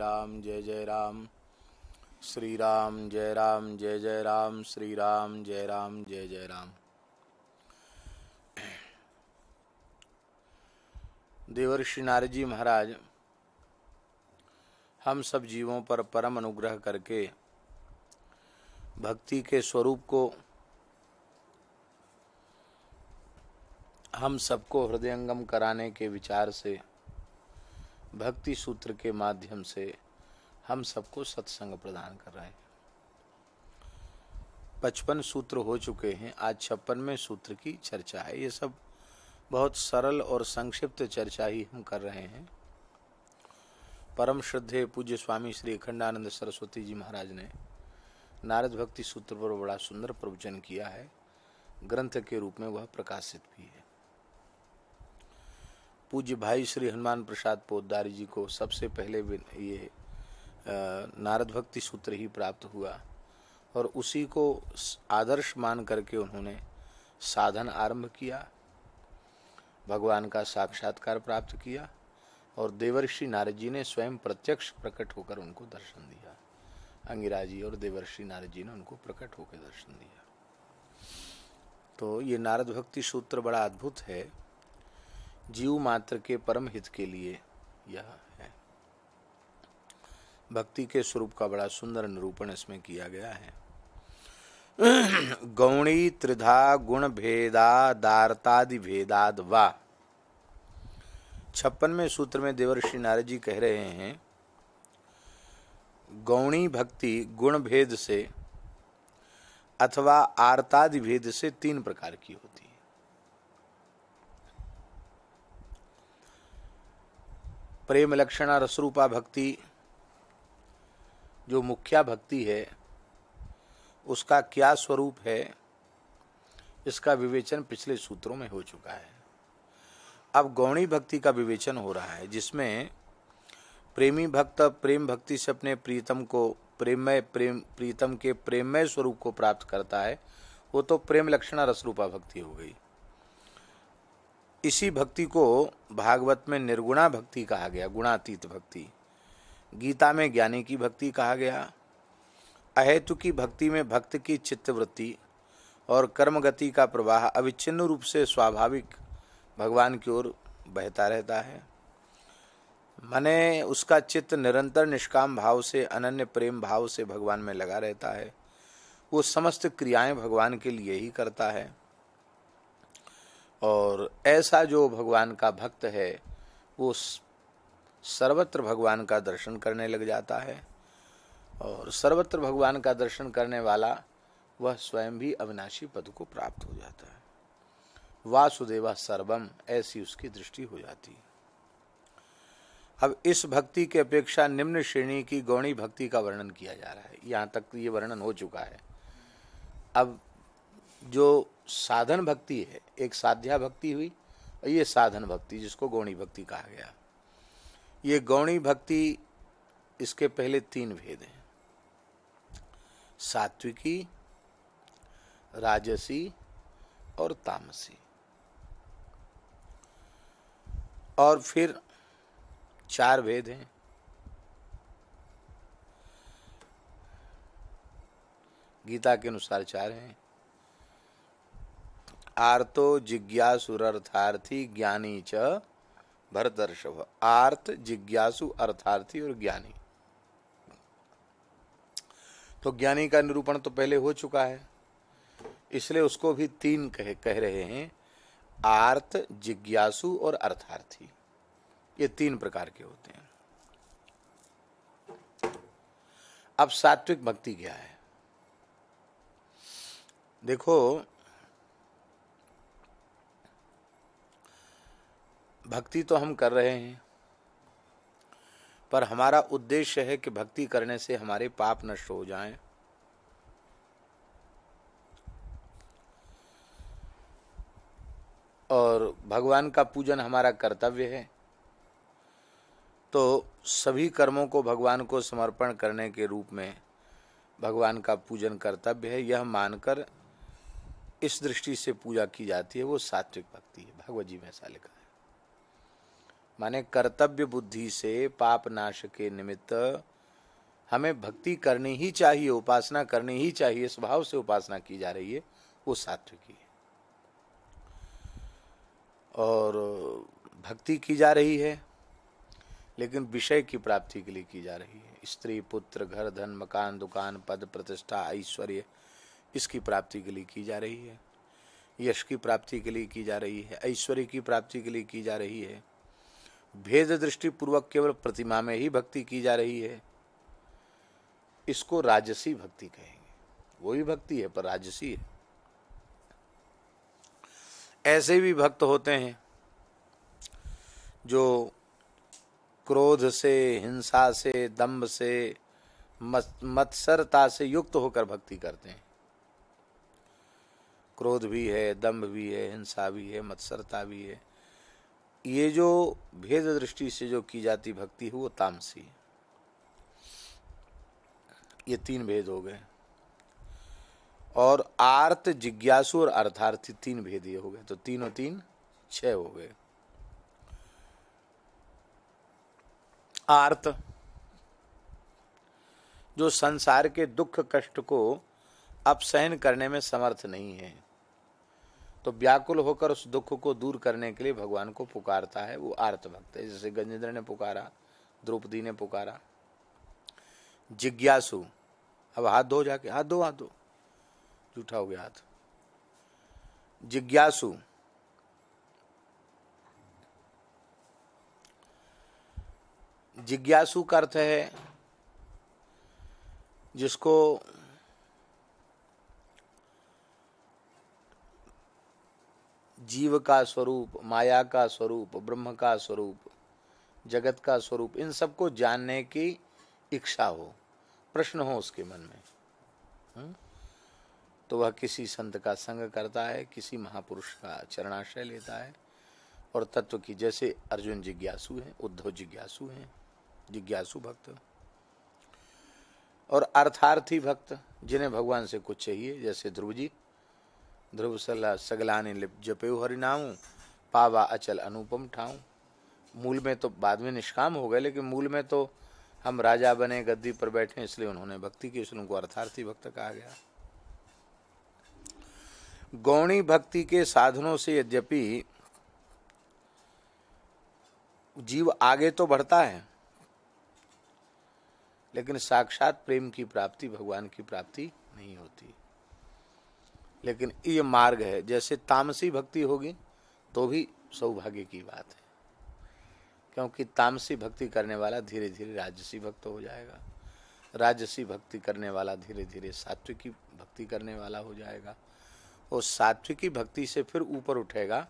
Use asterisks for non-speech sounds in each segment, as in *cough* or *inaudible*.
राम जय जय राम श्री राम जय राम जय जय राम श्री राम जय राम जय जय राम देवर्षि नारद जी महाराज हम सब जीवों पर परम अनुग्रह करके भक्ति के स्वरूप को हम सबको हृदयंगम कराने के विचार से भक्ति सूत्र के माध्यम से हम सबको सत्संग प्रदान कर रहे हैं पचपन सूत्र हो चुके हैं आज छप्पनवें सूत्र की चर्चा है ये सब बहुत सरल और संक्षिप्त चर्चा ही हम कर रहे हैं परम श्रद्धे पूज्य स्वामी श्री अखंडानंद सरस्वती जी महाराज ने नारद भक्ति सूत्र पर बड़ा सुंदर प्रवचन किया है ग्रंथ के रूप में वह प्रकाशित भी है पूज्य भाई श्री हनुमान प्रसाद पोदारी जी को सबसे पहले ये नारद भक्ति सूत्र ही प्राप्त हुआ और उसी को आदर्श मान करके उन्होंने साधन आरंभ किया भगवान का साक्षात्कार प्राप्त किया और देवर्षि नारद जी ने स्वयं प्रत्यक्ष प्रकट होकर उनको दर्शन दिया अंगिराजी और देवर्षि नारद जी ने उनको प्रकट होकर दर्शन दिया तो ये नारद भक्ति सूत्र बड़ा अद्भुत है जीव मात्र के परम हित के लिए यह है भक्ति के स्वरूप का बड़ा सुंदर निरूपण इसमें किया गया है *clears throat* गौणी त्रिधा गुण भेदा दारतादि भेदाद वा छप्पनवें सूत्र में देवर्षि नारद जी कह रहे हैं गौणी भक्ति गुण भेद से अथवा आर्तादि भेद से तीन प्रकार की होती है प्रेम लक्षणा रसरूपा भक्ति जो मुख्या भक्ति है उसका क्या स्वरूप है इसका विवेचन पिछले सूत्रों में हो चुका है अब गौणी भक्ति का विवेचन हो रहा है जिसमें प्रेमी भक्त प्रेम भक्ति से अपने प्रीतम को प्रेमय प्रेम प्रीतम के प्रेमय स्वरूप को प्राप्त करता है वो तो प्रेम लक्षणा रसरूपा भक्ति हो गई इसी भक्ति को भागवत में निर्गुणा भक्ति कहा गया गुणातीत भक्ति गीता में ज्ञानी की भक्ति कहा गया अहेतु की भक्ति में भक्त की चित्तवृत्ति और कर्मगति का प्रवाह अविच्छिन्न रूप से स्वाभाविक भगवान की ओर बहता रहता है मने उसका चित्त निरंतर निष्काम भाव से अनन्य प्रेम भाव से भगवान में लगा रहता है वो समस्त क्रियाएं भगवान के लिए ही करता है और ऐसा जो भगवान का भक्त है वो सर्वत्र भगवान का दर्शन करने लग जाता है और सर्वत्र भगवान का दर्शन करने वाला वह स्वयं भी अविनाशी पद को प्राप्त हो जाता है वासुदेवा सर्वम ऐसी उसकी दृष्टि हो जाती अब इस भक्ति के अपेक्षा निम्न श्रेणी की गौणी भक्ति का वर्णन किया जा रहा है यहाँ तक ये वर्णन हो चुका है अब जो साधन भक्ति है एक साध्या भक्ति हुई और ये साधन भक्ति जिसको गौणी भक्ति कहा गया ये गौणी भक्ति इसके पहले तीन भेद हैं सात्विकी राजसी और तामसी और फिर चार भेद हैं गीता के अनुसार चार हैं आर्तो जिज्ञासुरर्थार्थी ज्ञानी च भरतर्षभ आर्त जिज्ञासु अर्थार्थी और ज्ञानी तो ज्ञानी का निरूपण तो पहले हो चुका है इसलिए उसको भी तीन कह कह रहे हैं आर्त जिज्ञासु और अर्थार्थी ये तीन प्रकार के होते हैं अब सात्विक भक्ति क्या है देखो भक्ति तो हम कर रहे हैं पर हमारा उद्देश्य है कि भक्ति करने से हमारे पाप नष्ट हो जाएं और भगवान का पूजन हमारा कर्तव्य है तो सभी कर्मों को भगवान को समर्पण करने के रूप में भगवान का पूजन कर्तव्य है यह मानकर इस दृष्टि से पूजा की जाती है वो सात्विक भक्ति है भगवत जी में ऐसा लिखा माने कर्तव्य बुद्धि से पाप नाश के निमित्त हमें भक्ति करनी ही चाहिए उपासना करनी ही चाहिए स्वभाव से उपासना की जा रही है वो सात्विकी है और भक्ति की जा रही है लेकिन विषय की प्राप्ति के लिए की जा रही है स्त्री पुत्र घर धन मकान दुकान पद प्रतिष्ठा ऐश्वर्य इसकी प्राप्ति के लिए की जा रही है यश की प्राप्ति के लिए की जा रही है ऐश्वर्य की प्राप्ति के लिए की जा रही है भेद दृष्टि पूर्वक केवल प्रतिमा में ही भक्ति की जा रही है इसको राजसी भक्ति कहेंगे वो भी भक्ति है पर राजसी है ऐसे भी भक्त होते हैं जो क्रोध से हिंसा से दम्भ से मत्सरता से युक्त होकर भक्ति करते हैं क्रोध भी है दम्भ भी है हिंसा भी है मत्सरता भी है ये जो भेद दृष्टि से जो की जाती भक्ति है वो तामसी है ये तीन भेद हो गए और आर्त जिज्ञासु और अर्थार्थी तीन भेद ये हो गए तो तीनों तीन छह हो गए आर्त जो संसार के दुख कष्ट को अब सहन करने में समर्थ नहीं है तो व्याकुल होकर उस दुख को दूर करने के लिए भगवान को पुकारता है वो भक्त है जैसे गजेंद्र ने पुकारा द्रौपदी ने पुकारा जिज्ञासु अब हाथ धो जाके हाथ धो हाथ धो जूठा हो गया हाथ जिज्ञासु जिज्ञासु का अर्थ है जिसको जीव का स्वरूप माया का स्वरूप ब्रह्म का स्वरूप जगत का स्वरूप इन सबको जानने की इच्छा हो प्रश्न हो उसके मन में हम्म? तो वह किसी संत का संग करता है किसी महापुरुष का चरणाश्रय लेता है और तत्व की जैसे अर्जुन जिज्ञासु हैं उद्धव जिज्ञासु हैं जिज्ञासु भक्त और अर्थार्थी भक्त जिन्हें भगवान से कुछ चाहिए जैसे ध्रुव जी ध्रुव सला सगलानी लिप जपेऊ हरिनाऊँ पावा अचल अनुपम ठाऊँ मूल में तो बाद में निष्काम हो गए लेकिन मूल में तो हम राजा बने गद्दी पर बैठे इसलिए उन्होंने भक्ति की इसलिए उनको अर्थार्थी भक्त कहा गया गौणी भक्ति के साधनों से यद्यपि जीव आगे तो बढ़ता है लेकिन साक्षात प्रेम की प्राप्ति भगवान की प्राप्ति नहीं होती लेकिन ये मार्ग है जैसे तामसी भक्ति होगी तो भी सौभाग्य की बात है क्योंकि तामसी भक्ति करने वाला धीरे धीरे राजसी भक्त हो जाएगा राजसी भक्ति करने वाला धीरे धीरे सात्विकी भक्ति करने वाला हो जाएगा और सात्विकी भक्ति से फिर ऊपर उठेगा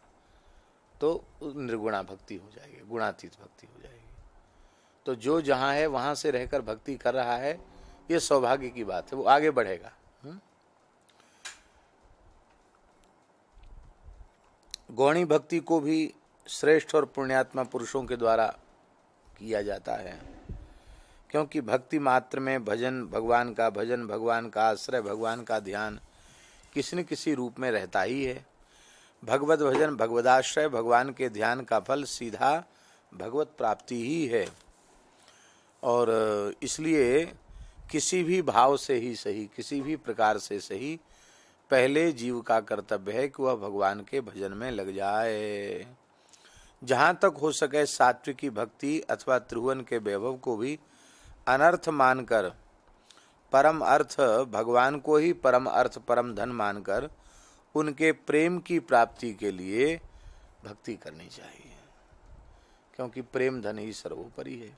तो निर्गुणा भक्ति हो जाएगी गुणातीत भक्ति हो जाएगी तो जो जहाँ है वहाँ से रहकर भक्ति कर रहा है ये सौभाग्य की बात है वो आगे बढ़ेगा गौणी भक्ति को भी श्रेष्ठ और पुण्यात्मा पुरुषों के द्वारा किया जाता है क्योंकि भक्ति मात्र में भजन भगवान का भजन भगवान का आश्रय भगवान का ध्यान किसी न किसी रूप में रहता ही है भगवत भजन भगवदाश्रय भगवान के ध्यान का फल सीधा भगवत प्राप्ति ही है और इसलिए किसी भी भाव से ही सही किसी भी प्रकार से सही पहले जीव का कर्तव्य है कि वह भगवान के भजन में लग जाए जहाँ तक हो सके सात्विक की भक्ति अथवा त्रिभुवन के वैभव को भी अनर्थ मानकर परम अर्थ भगवान को ही परम अर्थ परम धन मानकर उनके प्रेम की प्राप्ति के लिए भक्ति करनी चाहिए क्योंकि प्रेम धन ही सर्वोपरि है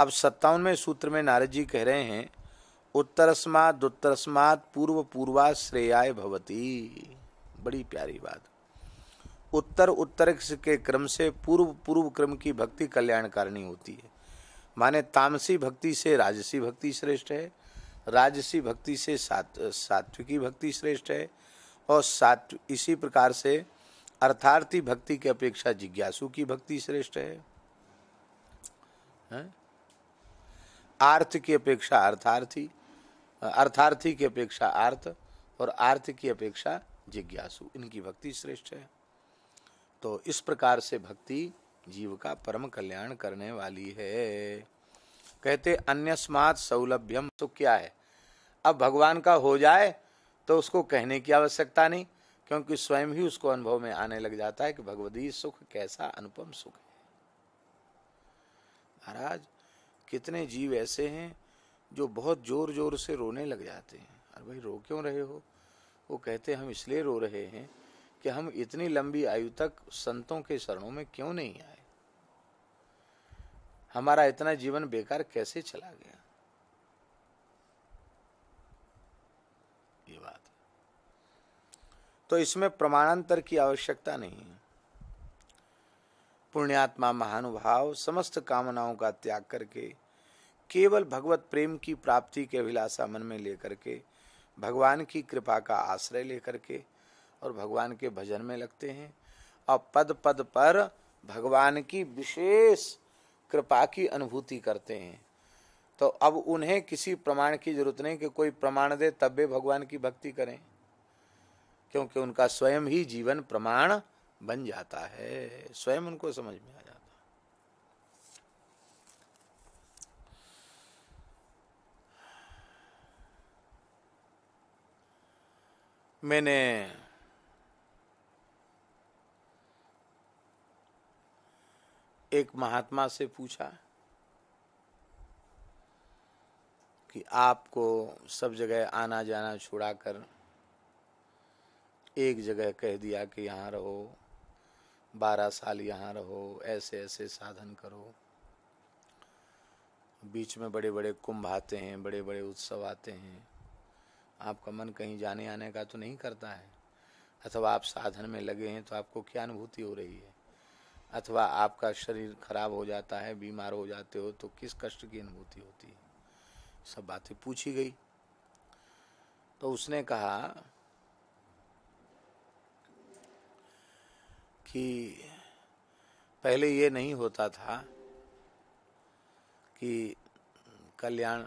अब सत्तावनवें सूत्र में नारद जी कह रहे हैं उत्तरस्माद पूर्व पूर्वा श्रेयाय भवती बड़ी प्यारी बात उत्तर उत्तर के क्रम से पूर्व पूर्व क्रम की भक्ति कल्याणकारिणी होती है माने तामसी भक्ति से राजसी भक्ति श्रेष्ठ है राजसी भक्ति से सात सात्विकी भक्ति श्रेष्ठ है और सात्व इसी प्रकार से अर्थार्थी भक्ति की अपेक्षा जिज्ञासु की भक्ति श्रेष्ठ है? आर्थ की अपेक्षा अर्थार्थी अर्थार्थी की अपेक्षा आर्थ और आर्थ की अपेक्षा जिज्ञासु इनकी भक्ति श्रेष्ठ है तो इस प्रकार से भक्ति जीव का परम कल्याण करने वाली है कहते अन्यस्मात सौलभ्यम तो क्या है अब भगवान का हो जाए तो उसको कहने की आवश्यकता नहीं क्योंकि स्वयं ही उसको अनुभव में आने लग जाता है कि भगवदी सुख कैसा अनुपम सुख है महाराज कितने जीव ऐसे हैं जो बहुत जोर जोर से रोने लग जाते हैं अरे भाई रो क्यों रहे हो वो कहते हम इसलिए रो रहे हैं कि हम इतनी लंबी आयु तक संतों के शरणों में क्यों नहीं आए हमारा इतना जीवन बेकार कैसे चला गया ये बात तो इसमें प्रमाणांतर की आवश्यकता नहीं है पुण्यात्मा महानुभाव समस्त कामनाओं का त्याग करके केवल भगवत प्रेम की प्राप्ति के अभिलाषा मन में लेकर के भगवान की कृपा का आश्रय लेकर के और भगवान के भजन में लगते हैं और पद पद पर भगवान की विशेष कृपा की अनुभूति करते हैं तो अब उन्हें किसी प्रमाण की जरूरत नहीं कि कोई प्रमाण दे तब वे भगवान की भक्ति करें क्योंकि उनका स्वयं ही जीवन प्रमाण बन जाता है स्वयं उनको समझ में आ मैंने एक महात्मा से पूछा कि आपको सब जगह आना जाना छुड़ाकर एक जगह कह दिया कि यहाँ रहो बारह साल यहाँ रहो ऐसे ऐसे साधन करो बीच में बड़े बड़े कुंभ आते हैं बड़े बड़े उत्सव आते हैं आपका मन कहीं जाने आने का तो नहीं करता है अथवा आप साधन में लगे हैं तो आपको क्या अनुभूति हो रही है अथवा आपका शरीर खराब हो जाता है बीमार हो जाते हो तो किस कष्ट की अनुभूति होती है सब बातें पूछी गई तो उसने कहा कि पहले ये नहीं होता था कि कल्याण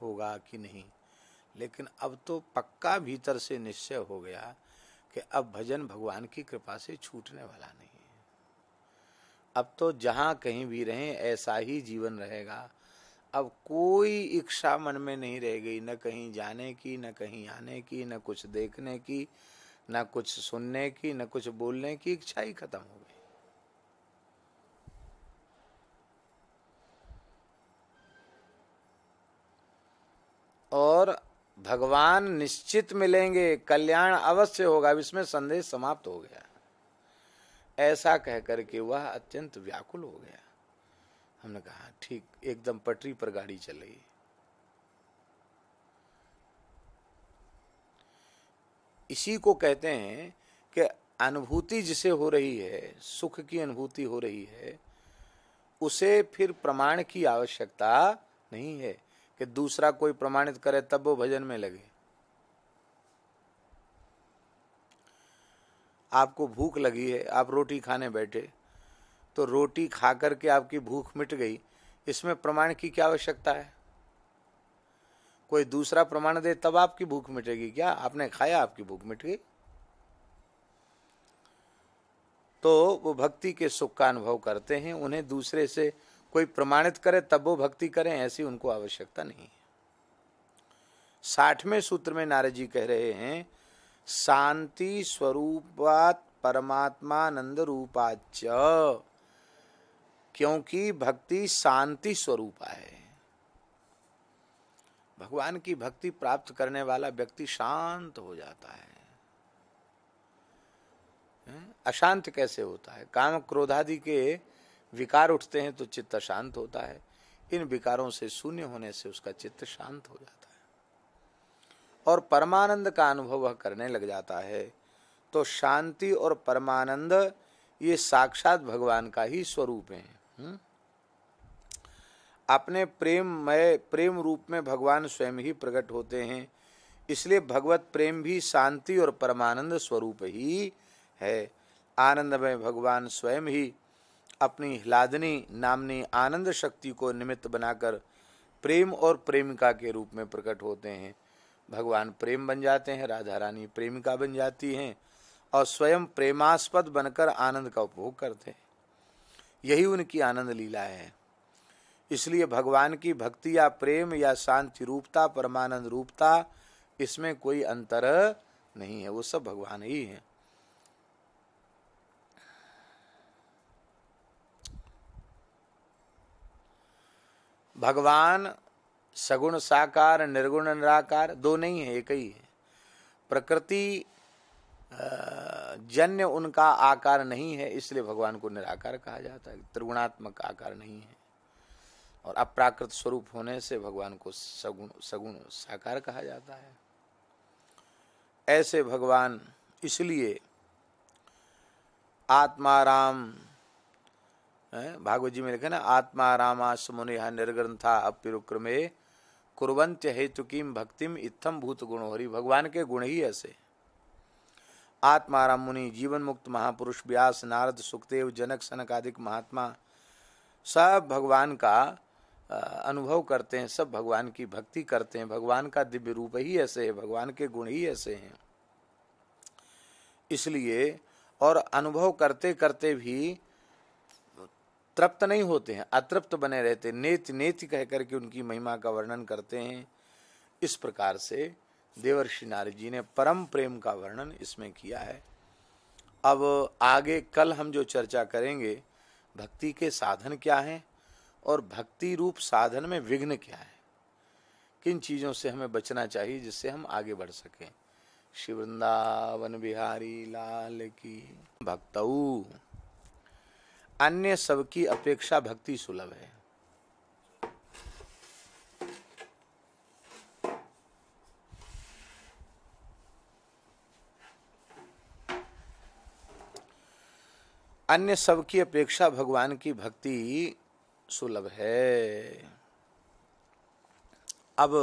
होगा कि नहीं लेकिन अब तो पक्का भीतर से निश्चय हो गया कि अब भजन भगवान की कृपा से छूटने वाला नहीं है अब तो जहाँ कहीं भी रहें ऐसा ही जीवन रहेगा अब कोई इच्छा मन में नहीं रह गई न कहीं जाने की न कहीं आने की न कुछ देखने की न कुछ सुनने की न कुछ बोलने की इच्छा ही खत्म हो गई और भगवान निश्चित मिलेंगे कल्याण अवश्य होगा इसमें संदेश समाप्त हो गया ऐसा कहकर के वह अत्यंत व्याकुल हो गया हमने कहा ठीक एकदम पटरी पर गाड़ी चल रही इसी को कहते हैं कि अनुभूति जिसे हो रही है सुख की अनुभूति हो रही है उसे फिर प्रमाण की आवश्यकता नहीं है कि दूसरा कोई प्रमाणित करे तब वो भजन में लगे आपको भूख लगी है आप रोटी खाने बैठे तो रोटी खा करके आपकी भूख मिट गई इसमें प्रमाण की क्या आवश्यकता है कोई दूसरा प्रमाण दे तब आपकी भूख मिटेगी क्या आपने खाया आपकी भूख मिट गई तो वो भक्ति के सुख का अनुभव करते हैं उन्हें दूसरे से कोई प्रमाणित करे तब वो भक्ति करें ऐसी उनको आवश्यकता नहीं है साठवें सूत्र में नारद जी कह रहे हैं शांति स्वरूपात परमात्मानंद रूपाच क्योंकि भक्ति शांति स्वरूपा है भगवान की भक्ति प्राप्त करने वाला व्यक्ति शांत हो जाता है अशांत कैसे होता है काम क्रोधादि के विकार उठते हैं तो चित्त शांत होता है इन विकारों से शून्य होने से उसका चित्त शांत हो जाता है और परमानंद का अनुभव वह करने लग जाता है तो शांति और परमानंद ये साक्षात भगवान का ही स्वरूप है हम्म? अपने प्रेम मय प्रेम रूप में भगवान स्वयं ही प्रकट होते हैं इसलिए भगवत प्रेम भी शांति और परमानंद स्वरूप ही है आनंदमय भगवान स्वयं ही अपनी हिलादनी नामनी आनंद शक्ति को निमित्त बनाकर प्रेम और प्रेमिका के रूप में प्रकट होते हैं भगवान प्रेम बन जाते हैं राधा रानी प्रेमिका बन जाती हैं और स्वयं प्रेमास्पद बनकर आनंद का उपभोग करते हैं यही उनकी आनंद लीला है इसलिए भगवान की भक्ति या प्रेम या शांति रूपता परमानंद रूपता इसमें कोई अंतर नहीं है वो सब भगवान ही हैं भगवान सगुण साकार निर्गुण निराकार दो नहीं है एक ही है प्रकृति जन्य उनका आकार नहीं है इसलिए भगवान को निराकार कहा जाता है त्रिगुणात्मक आकार नहीं है और अप्राकृत स्वरूप होने से भगवान को सगुण सगुण साकार कहा जाता है ऐसे भगवान इसलिए आत्मा राम भागवत जी में लिखा ना आत्मा रामास मुनि निर्ग्रंथा अप्युक्रमे कुरवंत हेतु किम भक्तिम इत्थम भूत गुण हरि भगवान के गुण ही ऐसे आत्मा राम मुनि जीवन मुक्त महापुरुष व्यास नारद सुखदेव जनक सनक आदिक महात्मा सब भगवान का अनुभव करते हैं सब भगवान की भक्ति करते हैं भगवान का दिव्य रूप ही ऐसे है भगवान के गुण ही ऐसे हैं इसलिए और अनुभव करते करते भी तृप्त नहीं होते हैं अतृप्त बने रहते नेत नेत कह करके उनकी महिमा का वर्णन करते हैं इस प्रकार से देवर्षि नारद जी ने परम प्रेम का वर्णन इसमें किया है अब आगे कल हम जो चर्चा करेंगे भक्ति के साधन क्या हैं और भक्ति रूप साधन में विघ्न क्या है किन चीज़ों से हमें बचना चाहिए जिससे हम आगे बढ़ सकें शिवृंदावन बिहारी लाल की भक्तऊ अन्य सबकी अपेक्षा भक्ति सुलभ है अन्य सबकी अपेक्षा भगवान की भक्ति सुलभ है अब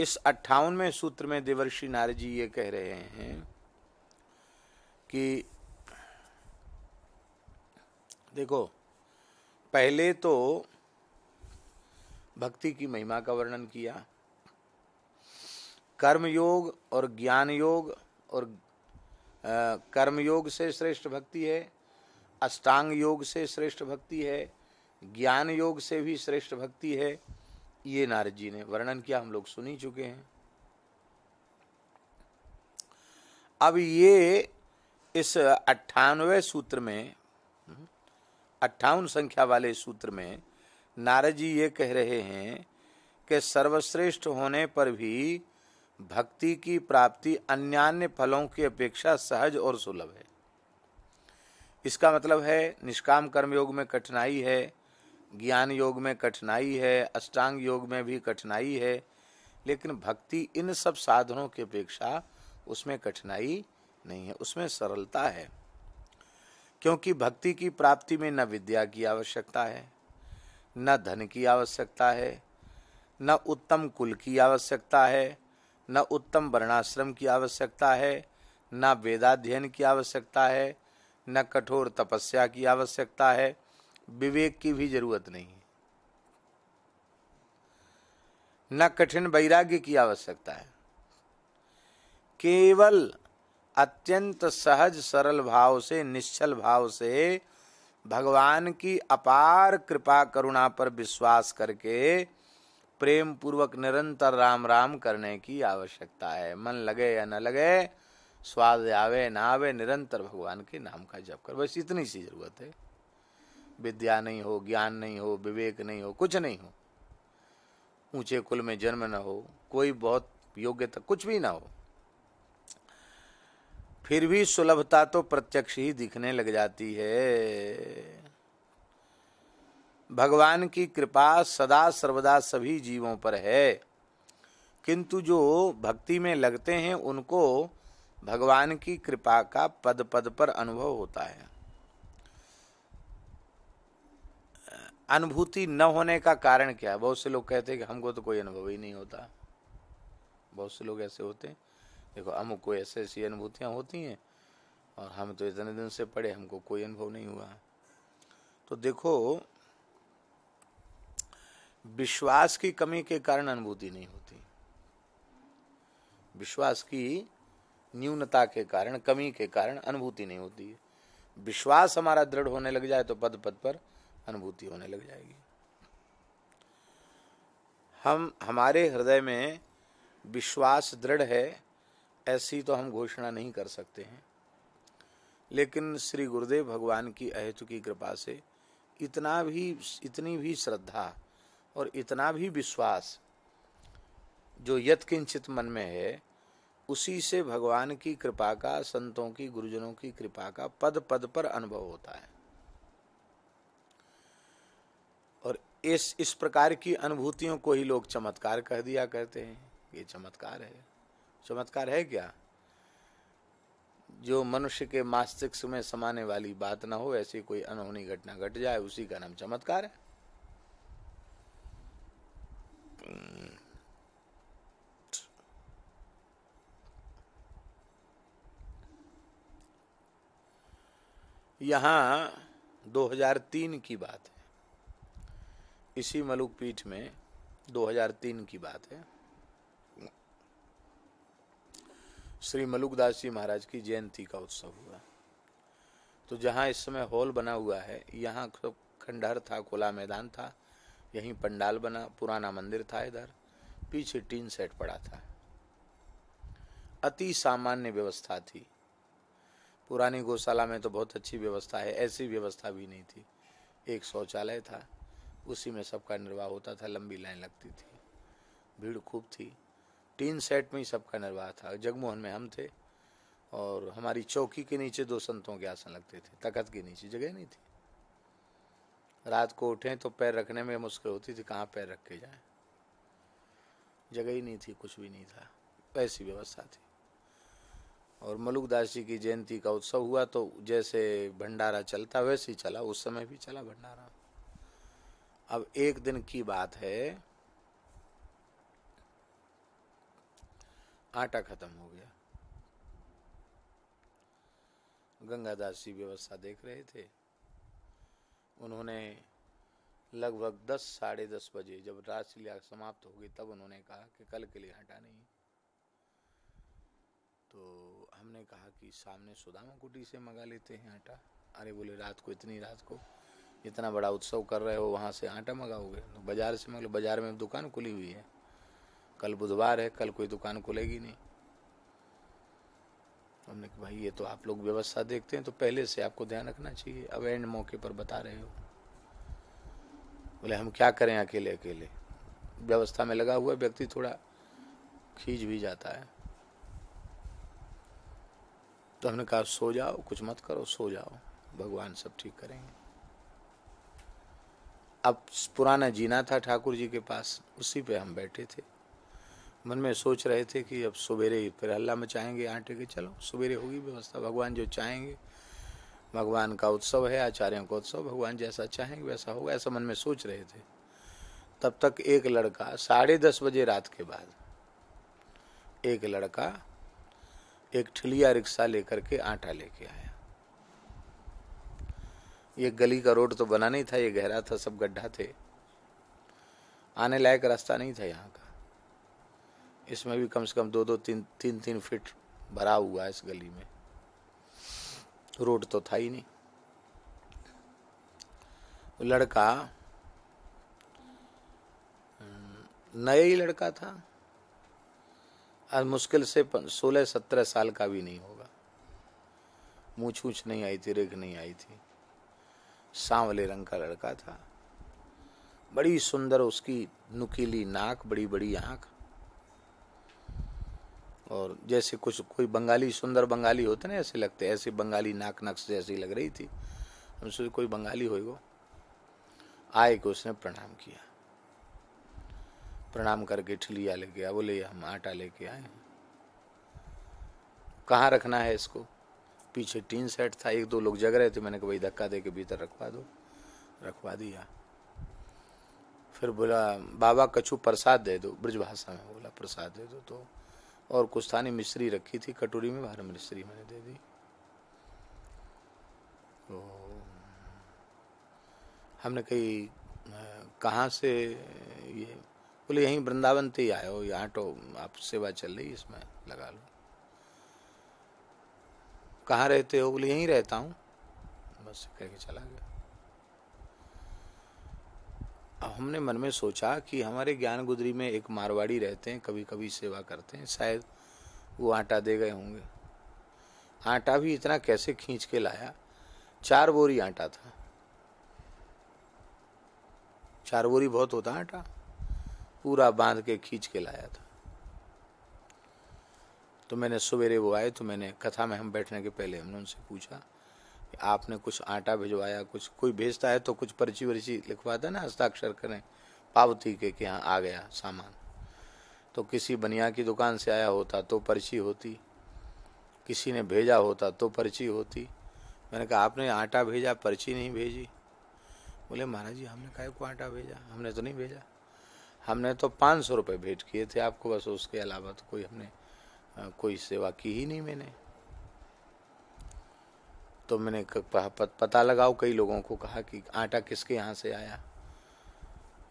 इस अट्ठावनवें सूत्र में देवर्षि नारजी ये कह रहे हैं कि देखो पहले तो भक्ति की महिमा का वर्णन किया कर्म योग और ज्ञान योग और कर्म योग से श्रेष्ठ भक्ति है अष्टांग योग से श्रेष्ठ भक्ति है ज्ञान योग से भी श्रेष्ठ भक्ति है ये नारद जी ने वर्णन किया हम लोग सुन ही चुके हैं अब ये इस अट्ठानवे सूत्र में अट्ठावन संख्या वाले सूत्र में नारद जी ये कह रहे हैं कि सर्वश्रेष्ठ होने पर भी भक्ति की प्राप्ति अन्य फलों की अपेक्षा सहज और सुलभ है इसका मतलब है निष्काम कर्म योग में कठिनाई है ज्ञान योग में कठिनाई है अष्टांग योग में भी कठिनाई है लेकिन भक्ति इन सब साधनों की अपेक्षा उसमें कठिनाई नहीं है उसमें सरलता है क्योंकि भक्ति की प्राप्ति में न विद्या की आवश्यकता है न धन की आवश्यकता है न उत्तम कुल की आवश्यकता है न उत्तम वर्णाश्रम की आवश्यकता है न वेदाध्ययन की आवश्यकता है न कठोर तपस्या की आवश्यकता है विवेक की भी जरूरत नहीं न कठिन वैराग्य की आवश्यकता है केवल अत्यंत सहज सरल भाव से निश्चल भाव से भगवान की अपार कृपा करुणा पर विश्वास करके प्रेम पूर्वक निरंतर राम राम करने की आवश्यकता है मन लगे या न लगे स्वाद आवे ना आवे निरंतर भगवान के नाम का जप कर बस इतनी सी जरूरत है विद्या नहीं हो ज्ञान नहीं हो विवेक नहीं हो कुछ नहीं हो ऊंचे कुल में जन्म न हो कोई बहुत योग्यता कुछ भी ना हो फिर भी सुलभता तो प्रत्यक्ष ही दिखने लग जाती है भगवान की कृपा सदा सर्वदा सभी जीवों पर है किंतु जो भक्ति में लगते हैं उनको भगवान की कृपा का पद पद पर अनुभव होता है अनुभूति न होने का कारण क्या है बहुत से लोग कहते हैं कि हमको तो कोई अनुभव ही नहीं होता बहुत से लोग ऐसे होते हैं देखो अमुक को ऐसे ऐसी अनुभूतियाँ होती हैं और हम तो इतने दिन से पढ़े हमको कोई अनुभव नहीं हुआ तो देखो विश्वास की कमी के कारण अनुभूति नहीं होती विश्वास की न्यूनता के कारण कमी के कारण अनुभूति नहीं होती है विश्वास हमारा दृढ़ होने लग जाए तो पद पद पर अनुभूति होने लग जाएगी हम हमारे हृदय में विश्वास दृढ़ है ऐसी तो हम घोषणा नहीं कर सकते हैं लेकिन श्री गुरुदेव भगवान की अहेतु की कृपा से इतना भी इतनी भी श्रद्धा और इतना भी विश्वास जो यत्किंचित मन में है उसी से भगवान की कृपा का संतों की गुरुजनों की कृपा का पद पद पर अनुभव होता है और इस इस प्रकार की अनुभूतियों को ही लोग चमत्कार कह दिया करते हैं ये चमत्कार है चमत्कार है क्या जो मनुष्य के मस्तिष्क में समाने वाली बात ना हो ऐसी कोई अनहोनी घटना घट गट जाए उसी का नाम चमत्कार है यहां 2003 की बात है इसी मलुक पीठ में 2003 की बात है श्री मलुकदास जी महाराज की जयंती का उत्सव हुआ तो जहाँ इस समय हॉल बना हुआ है यहाँ सब खंडहर था खुला मैदान था यहीं पंडाल बना पुराना मंदिर था इधर पीछे टीन सेट पड़ा था अति सामान्य व्यवस्था थी पुरानी गौशाला में तो बहुत अच्छी व्यवस्था है ऐसी व्यवस्था भी नहीं थी एक शौचालय था उसी में सबका निर्वाह होता था लंबी लाइन लगती थी भीड़ खूब थी टीन सेट में ही सबका निर्वाह था जगमोहन में हम थे और हमारी चौकी के नीचे दो संतों के आसन लगते थे तखत के नीचे जगह नहीं थी रात को उठें तो पैर रखने में मुश्किल होती थी कहाँ पैर रख के जाए जगह ही नहीं थी कुछ भी नहीं था ऐसी व्यवस्था थी और मलुकदास जी की जयंती का उत्सव हुआ तो जैसे भंडारा चलता वैसे ही चला उस समय भी चला भंडारा अब एक दिन की बात है आटा खत्म हो गया गंगादास जी व्यवस्था देख रहे थे उन्होंने लगभग दस साढ़े दस बजे जब रासलीला समाप्त हो गई तब उन्होंने कहा कि कल के लिए हटा नहीं तो हमने कहा कि सामने सुदामा कुटी से मंगा लेते हैं आटा अरे बोले रात को इतनी रात को इतना बड़ा उत्सव कर रहे हो वहाँ से आटा मंगाओगे तो बाजार से मंगा बाजार में दुकान खुली हुई है कल बुधवार है कल कोई दुकान खुलेगी नहीं हमने कहा भाई ये तो आप लोग व्यवस्था देखते हैं तो पहले से आपको ध्यान रखना चाहिए अब एंड मौके पर बता रहे हो बोले हम क्या करें अकेले अकेले व्यवस्था में लगा हुआ व्यक्ति थोड़ा खींच भी जाता है तो हमने कहा सो जाओ कुछ मत करो सो जाओ भगवान सब ठीक करेंगे अब पुराना जीना था ठाकुर जी के पास उसी पे हम बैठे थे मन में सोच रहे थे कि अब सवेरे ही फिर हल्ला चाहेंगे आटे के चलो सवेरे होगी व्यवस्था भगवान जो चाहेंगे भगवान का उत्सव है आचार्यों का उत्सव भगवान जैसा चाहेंगे वैसा होगा ऐसा मन में सोच रहे थे तब तक एक लड़का साढ़े दस बजे रात के बाद एक लड़का एक ठिलिया रिक्शा लेकर के आटा लेके आया ये गली का रोड तो बना नहीं था ये गहरा था सब गड्ढा थे आने लायक रास्ता नहीं था यहाँ का इसमें भी कम से कम दो दो तीन तीन तीन फिट भरा हुआ है इस गली में रोड तो था ही नहीं लड़का हम्म, नया ही लड़का था आज मुश्किल से सोलह सत्रह साल का भी नहीं होगा मूछ ऊछ नहीं आई थी रेख नहीं आई थी सांवले रंग का लड़का था बड़ी सुंदर उसकी नुकीली नाक बड़ी बड़ी आँख और जैसे कुछ कोई बंगाली सुंदर बंगाली होते ना ऐसे लगते ऐसे बंगाली नाक नक्श जैसी लग रही थी हम सोचे कोई बंगाली होएगो आए को उसने प्रणाम किया प्रणाम करके ठिलिया ले गया बोले हम आटा लेके आए कहाँ रखना है इसको पीछे टीन सेट था एक दो लोग जग रहे थे मैंने कहा भाई धक्का दे के भीतर रखवा दो रखवा दिया फिर बोला बाबा कछु प्रसाद दे दो भाषा में बोला प्रसाद दे दो तो और कुछ थानी मिश्री रखी थी कटोरी में बाहर मिश्री मैंने दे दी तो हमने कही कहाँ से ये बोले यहीं वृंदावन से ही आयो हो यहाँ तो आप सेवा चल रही इसमें लगा लो कहाँ रहते हो बोले यहीं रहता हूँ बस कह के चला गया हमने मन में सोचा कि हमारे ज्ञान गुदरी में एक मारवाड़ी रहते हैं कभी कभी सेवा करते हैं शायद वो आटा दे गए होंगे आटा भी इतना कैसे खींच के लाया चार बोरी आटा था चार बोरी बहुत होता आटा पूरा बांध के खींच के लाया था तो मैंने सवेरे वो आए तो मैंने कथा में हम बैठने के पहले हमने उनसे पूछा आपने कुछ आटा भिजवाया कुछ कोई भेजता है तो कुछ पर्ची वर्ची लिखवाता ना हस्ताक्षर करें पावती के कि हाँ आ गया सामान तो किसी बनिया की दुकान से आया होता तो पर्ची होती किसी ने भेजा होता तो पर्ची होती मैंने कहा आपने आटा भेजा पर्ची नहीं भेजी बोले महाराज जी हमने कहा को आटा भेजा हमने तो नहीं भेजा हमने तो पाँच सौ रुपये भेंट किए थे आपको बस उसके अलावा तो कोई हमने कोई सेवा की ही नहीं मैंने तो मैंने पता लगाओ कई लोगों को कहा कि आटा किसके यहाँ से आया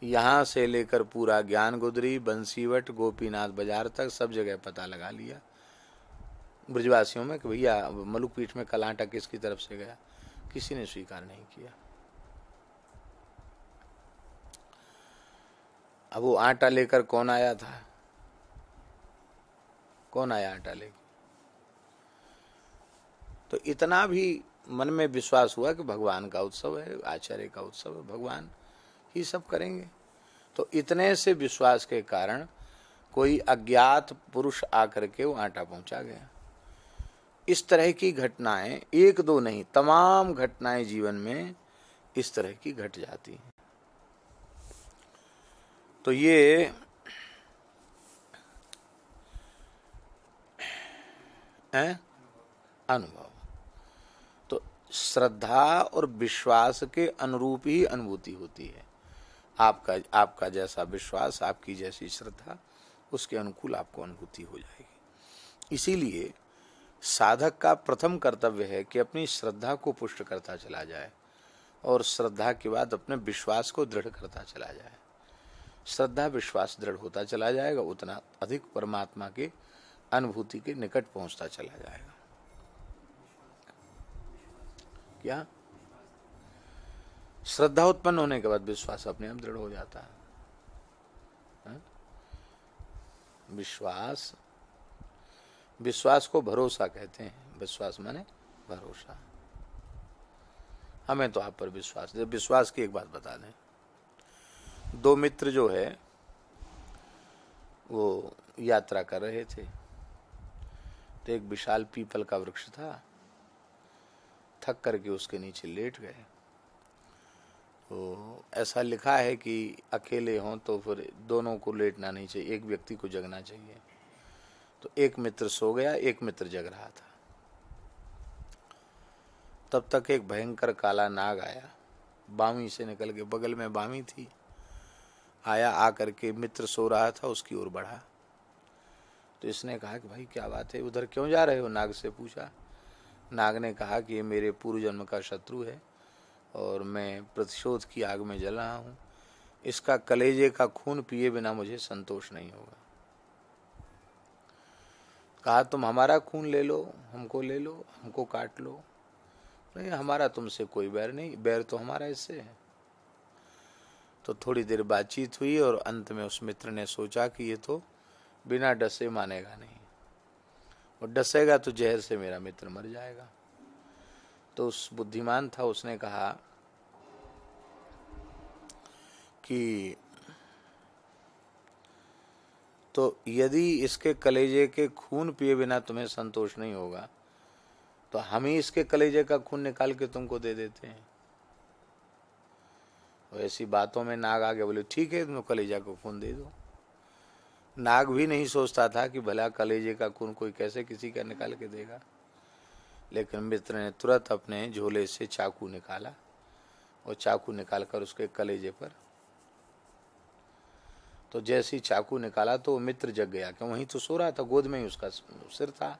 यहाँ से लेकर पूरा ज्ञान गुदरी बंसीवट गोपीनाथ बाजार तक सब जगह पता लगा लिया ब्रजवासियों में कि भैया मलुकपीठ में कल आटा किसकी तरफ से गया किसी ने स्वीकार नहीं किया अब वो आटा लेकर कौन आया था कौन आया आटा लेकर तो इतना भी मन में विश्वास हुआ कि भगवान का उत्सव है आचार्य का उत्सव है भगवान ही सब करेंगे तो इतने से विश्वास के कारण कोई अज्ञात पुरुष आकर के वो आटा पहुंचा गया इस तरह की घटनाएं एक दो नहीं तमाम घटनाएं जीवन में इस तरह की घट जाती हैं तो ये अनुभव श्रद्धा और विश्वास के अनुरूप ही अनुभूति होती है आपका आपका जैसा विश्वास आपकी जैसी श्रद्धा उसके अनुकूल आपको अनुभूति हो जाएगी इसीलिए साधक का प्रथम कर्तव्य है कि अपनी श्रद्धा को पुष्ट करता चला जाए और श्रद्धा के बाद अपने विश्वास को दृढ़ करता चला जाए श्रद्धा विश्वास दृढ़ होता चला जाएगा उतना अधिक परमात्मा के अनुभूति के निकट पहुंचता चला जाएगा क्या श्रद्धा उत्पन्न होने के बाद विश्वास अपने आप दृढ़ हो जाता है हाँ? विश्वास विश्वास को भरोसा कहते हैं विश्वास माने भरोसा हमें तो आप पर विश्वास जब विश्वास की एक बात बता दें दो मित्र जो है वो यात्रा कर रहे थे तो एक विशाल पीपल का वृक्ष था थक करके उसके नीचे लेट गए तो ऐसा लिखा है कि अकेले हों तो फिर दोनों को लेटना नहीं चाहिए एक व्यक्ति को जगना चाहिए तो एक मित्र सो गया एक मित्र जग रहा था तब तक एक भयंकर काला नाग आया बामी से निकल के बगल में बामी थी आया आकर के मित्र सो रहा था उसकी ओर बढ़ा तो इसने कहा कि भाई क्या बात है उधर क्यों जा रहे हो नाग से पूछा नाग ने कहा कि ये मेरे पूर्व जन्म का शत्रु है और मैं प्रतिशोध की आग में जल रहा हूँ इसका कलेजे का खून पिए बिना मुझे संतोष नहीं होगा कहा तुम हमारा खून ले लो हमको ले लो हमको काट लो नहीं हमारा तुमसे कोई बैर नहीं बैर तो हमारा इससे है तो थोड़ी देर बातचीत हुई और अंत में उस मित्र ने सोचा कि ये तो बिना डसे मानेगा नहीं और डसेगा तो जहर से मेरा मित्र मर जाएगा तो उस बुद्धिमान था उसने कहा कि तो यदि इसके कलेजे के खून पिए बिना तुम्हें संतोष नहीं होगा तो हम ही इसके कलेजे का खून निकाल के तुमको दे देते हैं ऐसी बातों में नाग आगे बोले ठीक है तुम कलेजा को खून दे दो नाग भी नहीं सोचता था कि भला कलेजे का खून कोई कैसे किसी का निकाल के देगा लेकिन मित्र ने तुरंत अपने झोले से चाकू निकाला और चाकू निकालकर उसके कलेजे पर तो जैसे ही चाकू निकाला तो मित्र जग गया कि वहीं तो सो रहा था गोद में ही उसका सिर था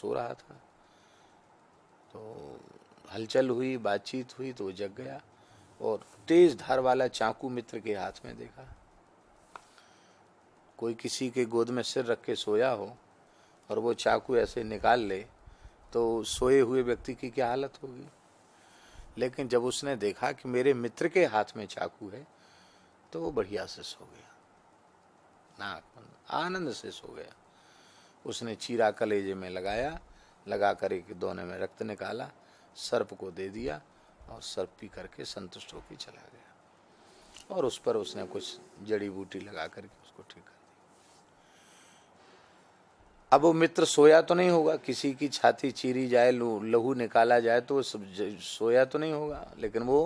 सो रहा था तो हलचल हुई बातचीत हुई तो वो जग गया और तेज धार वाला चाकू मित्र के हाथ में देखा कोई किसी के गोद में सिर रख के सोया हो और वो चाकू ऐसे निकाल ले तो सोए हुए व्यक्ति की क्या हालत होगी लेकिन जब उसने देखा कि मेरे मित्र के हाथ में चाकू है तो वो बढ़िया से सो गया नाक आनंद से सो गया उसने चीरा कलेजे में लगाया लगा कर एक दोने में रक्त निकाला सर्प को दे दिया और सर्प पी करके संतुष्ट होकर चला गया और उस पर उसने कुछ जड़ी बूटी लगा करके उसको ठीक कर अब वो मित्र सोया तो नहीं होगा किसी की छाती चीरी जाए लहू निकाला जाए तो वो सोया तो नहीं होगा लेकिन वो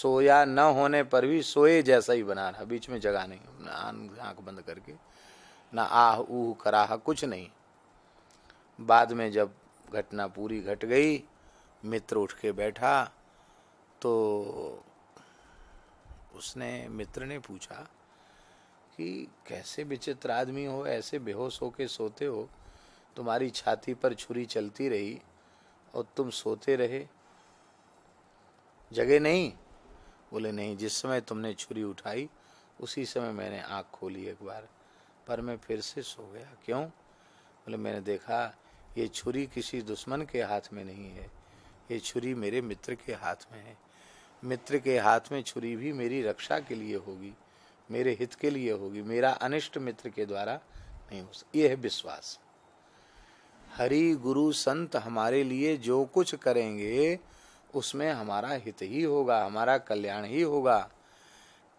सोया न होने पर भी सोए जैसा ही बना रहा बीच में जगा नहीं आंख आँख बंद करके ना आह ऊह कराह कुछ नहीं बाद में जब घटना पूरी घट गई मित्र उठ के बैठा तो उसने मित्र ने पूछा कि कैसे विचित्र आदमी हो ऐसे बेहोश होके सोते हो तुम्हारी छाती पर छुरी चलती रही और तुम सोते रहे जगे नहीं बोले नहीं जिस समय तुमने छुरी उठाई उसी समय मैंने आँख खोली एक बार पर मैं फिर से सो गया क्यों बोले मैंने देखा ये छुरी किसी दुश्मन के हाथ में नहीं है ये छुरी मेरे मित्र के हाथ में है मित्र के हाथ में छुरी भी मेरी रक्षा के लिए होगी मेरे हित के लिए होगी मेरा अनिष्ट मित्र के द्वारा नहीं हो सकता ये है विश्वास हरि गुरु संत हमारे लिए जो कुछ करेंगे उसमें हमारा हित ही होगा हमारा कल्याण ही होगा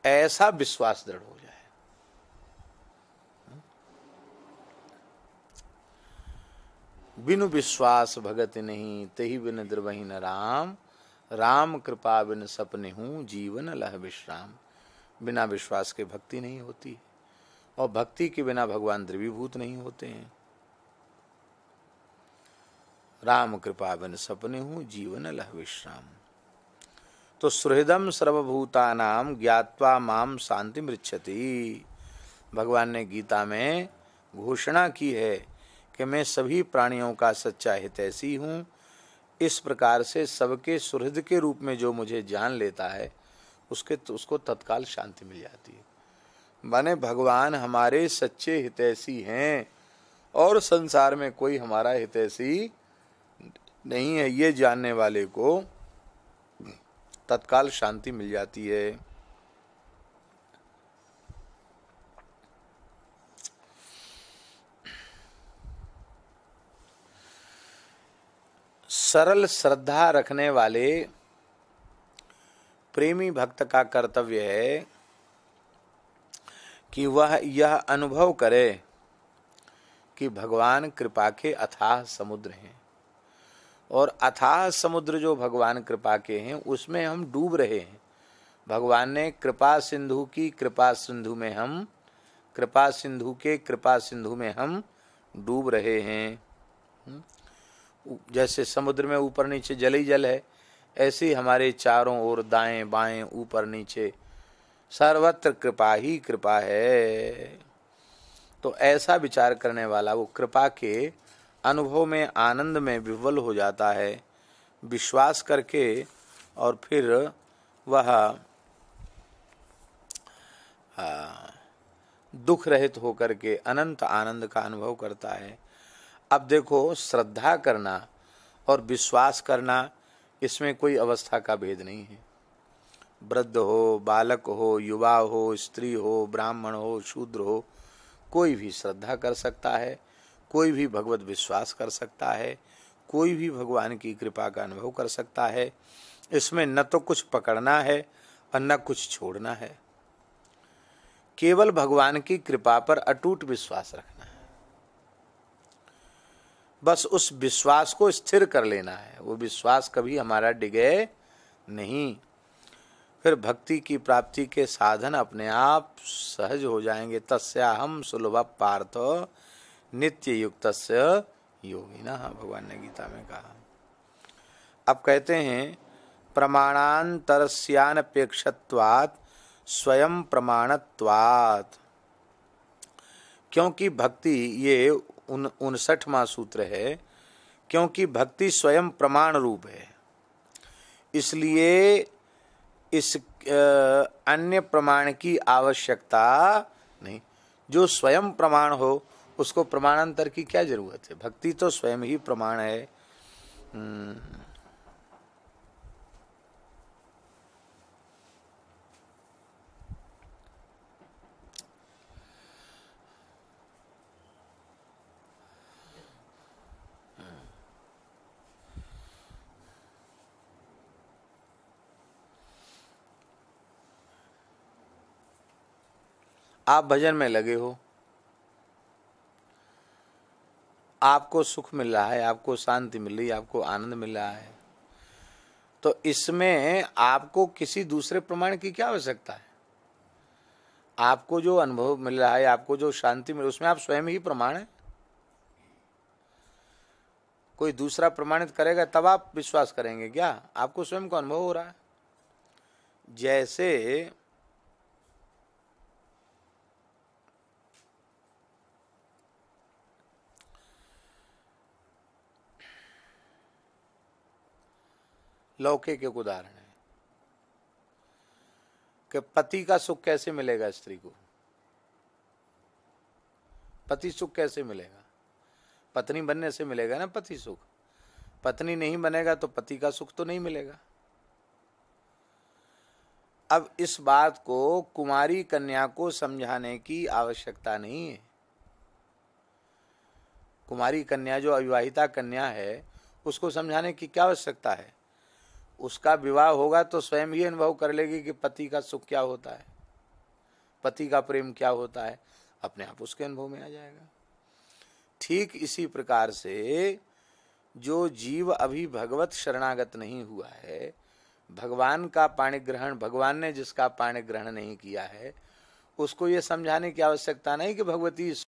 ऐसा विश्वास दृढ़ हो जाए बिनु विश्वास भगत नहीं तही बिन द्रवहीन राम राम कृपा बिन सपने हूँ जीवन लह विश्राम बिना विश्वास के भक्ति नहीं होती और भक्ति के बिना भगवान द्रिवीभूत नहीं होते हैं राम कृपा बिन सपने हूँ जीवन लह विश्राम तो सुहृदम नाम ज्ञातवा माम शांति मृक्षति भगवान ने गीता में घोषणा की है कि मैं सभी प्राणियों का सच्चा हितैषी हूँ इस प्रकार से सबके सुहृद के रूप में जो मुझे जान लेता है उसके तो उसको तत्काल शांति मिल जाती है माने भगवान हमारे सच्चे हितैषी हैं और संसार में कोई हमारा हितैषी नहीं है ये जानने वाले को तत्काल शांति मिल जाती है सरल श्रद्धा रखने वाले प्रेमी भक्त का कर्तव्य है कि वह यह अनुभव करे कि भगवान कृपा के अथाह समुद्र हैं और अथाह समुद्र जो भगवान कृपा के हैं उसमें हम डूब रहे हैं भगवान ने कृपा सिंधु की कृपा सिंधु में हम कृपा सिंधु के कृपा सिंधु में हम डूब रहे हैं हम्म। जैसे समुद्र में ऊपर नीचे जल ही जल है ऐसे हमारे चारों ओर दाएं बाएं ऊपर नीचे सर्वत्र कृपा ही कृपा है तो ऐसा विचार करने वाला वो कृपा के अनुभव में आनंद में विवल हो जाता है विश्वास करके और फिर वह दुख रहित होकर के अनंत आनंद का अनुभव करता है अब देखो श्रद्धा करना और विश्वास करना इसमें कोई अवस्था का भेद नहीं है वृद्ध हो बालक हो युवा हो स्त्री हो ब्राह्मण हो शूद्र हो कोई भी श्रद्धा कर सकता है कोई भी भगवत विश्वास कर सकता है कोई भी भगवान की कृपा का अनुभव कर सकता है इसमें न तो कुछ पकड़ना है और न कुछ छोड़ना है केवल भगवान की कृपा पर अटूट विश्वास रखना बस उस विश्वास को स्थिर कर लेना है वो विश्वास कभी हमारा डिगे नहीं फिर भक्ति की प्राप्ति के साधन अपने आप सहज हो जाएंगे तस्या हम सुलभ पार्थ नित्य युक्त योगी ना भगवान ने गीता में कहा अब कहते हैं प्रमाणांतरस्यानपेक्षत्वात् स्वयं प्रमाणत्वात् क्योंकि भक्ति ये उन उनसठवां सूत्र है क्योंकि भक्ति स्वयं प्रमाण रूप है इसलिए इस अन्य प्रमाण की आवश्यकता नहीं जो स्वयं प्रमाण हो उसको प्रमाणांतर की क्या जरूरत है भक्ति तो स्वयं ही प्रमाण है हम्म। आप भजन में लगे हो आपको सुख मिल रहा है आपको शांति मिल रही है आपको आनंद मिल रहा है तो इसमें आपको किसी दूसरे प्रमाण की क्या आवश्यकता है आपको जो अनुभव मिल रहा है आपको जो शांति मिल उसमें आप स्वयं ही प्रमाण है कोई दूसरा प्रमाणित करेगा तब आप विश्वास करेंगे क्या आपको स्वयं को अनुभव हो रहा है जैसे लौकिक एक उदाहरण है कि पति का सुख कैसे मिलेगा स्त्री को पति सुख कैसे मिलेगा पत्नी बनने से मिलेगा ना पति सुख पत्नी नहीं बनेगा तो पति का सुख तो नहीं मिलेगा अब इस बात को कुमारी कन्या को समझाने की आवश्यकता नहीं है कुमारी कन्या जो अविवाहिता कन्या है उसको समझाने की क्या आवश्यकता है उसका विवाह होगा तो स्वयं ही अनुभव कर लेगी कि पति का सुख क्या होता है पति का प्रेम क्या होता है अपने आप उसके अनुभव में आ जाएगा ठीक इसी प्रकार से जो जीव अभी भगवत शरणागत नहीं हुआ है भगवान का पाणी ग्रहण भगवान ने जिसका पाणी ग्रहण नहीं किया है उसको ये समझाने की आवश्यकता नहीं कि भगवती